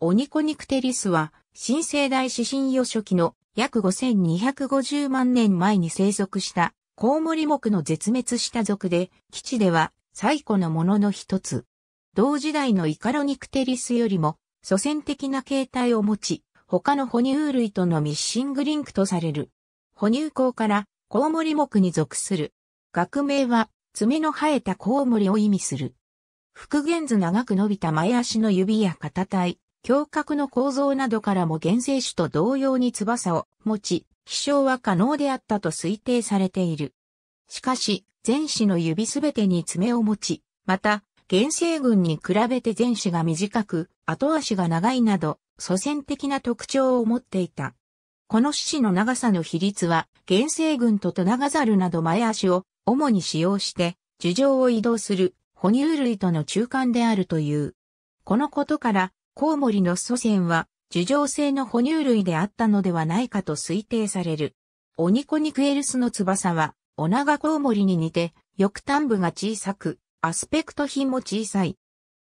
オニコニクテリスは、新生代指針予初期の約5250万年前に生息したコウモリ目の絶滅した族で、基地では最古のものの一つ。同時代のイカロニクテリスよりも祖先的な形態を持ち、他の哺乳類とのミッシングリンクとされる。哺乳口からコウモリ目に属する。学名は爪の生えたコウモリを意味する。復元図長く伸びた前足の指や肩体、胸郭の構造などからも原生種と同様に翼を持ち、飛翔は可能であったと推定されている。しかし、前肢の指すべてに爪を持ち、また、原生群に比べて前肢が短く、後足が長いなど、祖先的な特徴を持っていた。この四肢の長さの比率は、原生群とトナガザルなど前足を主に使用して、樹上を移動する哺乳類との中間であるという。このことから、コウモリの祖先は、樹状性の哺乳類であったのではないかと推定される。オニコニクエルスの翼は、オナガコウモリに似て、翼端部が小さく、アスペクト品も小さい。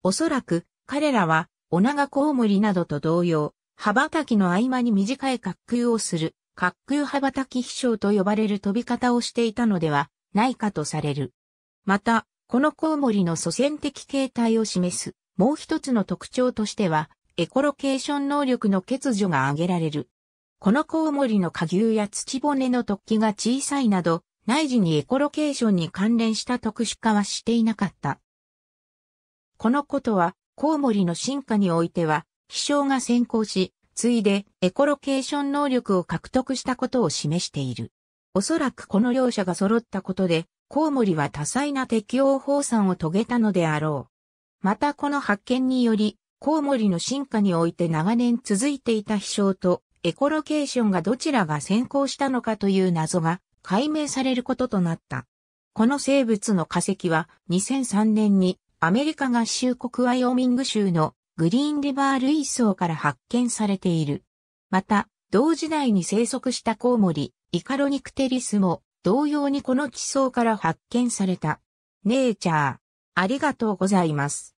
おそらく、彼らは、オナガコウモリなどと同様、羽ばたきの合間に短い滑空をする、滑空羽ばたき飛翔と呼ばれる飛び方をしていたのではないかとされる。また、このコウモリの祖先的形態を示すもう一つの特徴としては、エコロケーション能力の欠如が挙げられる。このコウモリの下牛や土骨の突起が小さいなど、内耳にエコロケーションに関連した特殊化はしていなかった。このことは、コウモリの進化においては、気象が先行し、ついでエコロケーション能力を獲得したことを示している。おそらくこの両者が揃ったことで、コウモリは多彩な適応放散を遂げたのであろう。またこの発見により、コウモリの進化において長年続いていた飛翔とエコロケーションがどちらが先行したのかという謎が解明されることとなった。この生物の化石は2003年にアメリカ合衆国ワイオミング州のグリーンリバー類層から発見されている。また、同時代に生息したコウモリ、イカロニクテリスも同様にこの地層から発見された。ネイチャー。ありがとうございます。